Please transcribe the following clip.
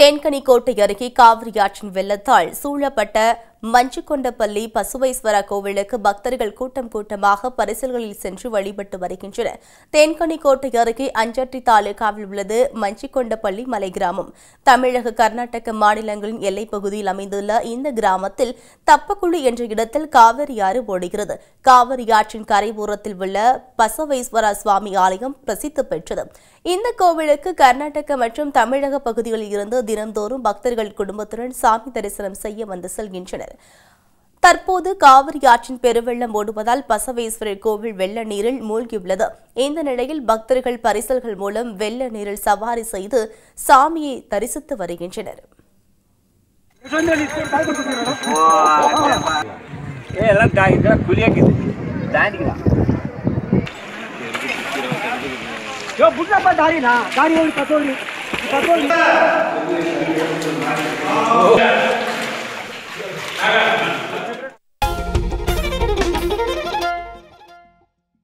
தேன்கனிக்கோட்டை அருகே காவிரி ஆற்றின் வெள்ளத்தால் சூழப்பட்ட மஞ்சுக்கொண்டப்பள்ளி பசுவேஸ்வரா கோவிலுக்கு பக்தர்கள் கூட்டம் கூட்டமாக பரிசல்களில் சென்று வழிபட்டு வருகின்றனர் தேன்கனிக்கோட்டை அருகே அஞ்சட்டி தாலுகாவில் உள்ளது மஞ்சுக்கொண்டப்பள்ளி மலை கிராமம் தமிழக கர்நாடக மாநிலங்களின் எல்லைப் பகுதியில் அமைந்துள்ள இந்த கிராமத்தில் தப்பக்குழி என்ற இடத்தில் காவிரி ஆறு ஓடுகிறது காவிரி ஆற்றின் கரைபுறத்தில் உள்ள பசவேஸ்வரா சுவாமி ஆலயம் பிரசித்தி பெற்றது இந்த கோவிலுக்கு கர்நாடக மற்றும் தமிழக பகுதிகளில் இருந்து தினந்தோறும் பக்தர்கள் குடும்பத்துடன் சாமி தரிசனம் செய்ய வந்து செல்கின்றனர் தற்போது காவிரி ஆற்றின் பெருவெள்ளம் ஓடுவதால் பசவேஸ்வரர் கோவில் வெள்ள நீரில் மூழ்கியுள்ளது இந்த நிலையில் பக்தர்கள் பரிசல்கள் மூலம் வெள்ள நீரில் சவாரி செய்து சாமியை தரிசித்து வருகின்றனர் தாரினா தாரி கத்தோரி கத்தோரி